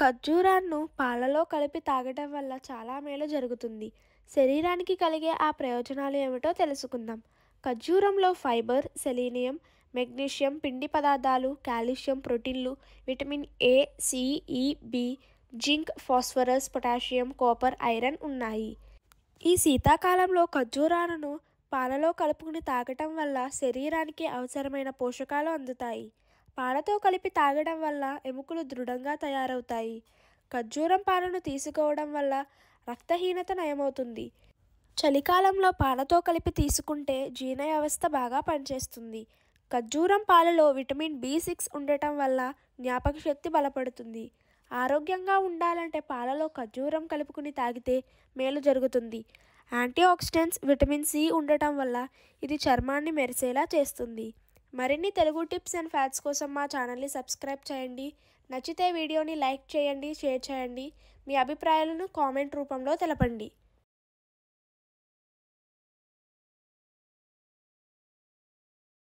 ఖర్జూరాన్ను పాలలో కలిపి తాగటం వల్ల చాలా మేలు జరుగుతుంది శరీరానికి కలిగే ఆ ప్రయోజనాలు ఏమిటో తెలుసుకుందాం ఖర్జూరంలో ఫైబర్ సెలీనియం మెగ్నీషియం పిండి పదార్థాలు కాల్షియం ప్రోటీన్లు vitamin A C E e, zinc phosphorus potassium copper iron ఉన్నాయి ఈ శీతాకాలంలో ఖర్జూరాలను పాలలో కలుపుకుని తాగటం వల్ల శరీరానికి అవసరమైన పోషకాలు అందుతాయి పాలతో కలిపి తాగడం వల్ల ఎముకలు దృఢంగా తయారవుతాయి ఖర్జూరం పాలను తీసుకోవడం వల్ల రక్తహీనత నయమవుతుంది చలికాలంలో పాలతో కలిపి తీసుకుంటే జీర్ణ వ్యవస్థ బాగా పనిచేస్తుంది ఖర్జూరం పాలలో విటమిన్ బి సిక్స్ ఉండటం వల్ల జ్ఞాపక శక్తి బలపడుతుంది ఆరోగ్యంగా ఉండాలంటే పాలలో ఖర్జూరం కలుపుకుని తాగితే మేలు జరుగుతుంది యాంటీఆక్సిడెంట్స్ విటమిన్ సి ఉండటం వల్ల ఇది చర్మాన్ని మెరిసేలా చేస్తుంది మరిన్ని తెలుగు టిప్స్ అండ్ ఫ్యాట్స్ కోసం మా ఛానల్ని సబ్స్క్రైబ్ చేయండి నచ్చితే వీడియోని లైక్ చేయండి షేర్ చేయండి మీ అభిప్రాయాలను కామెంట్ రూపంలో తెలపండి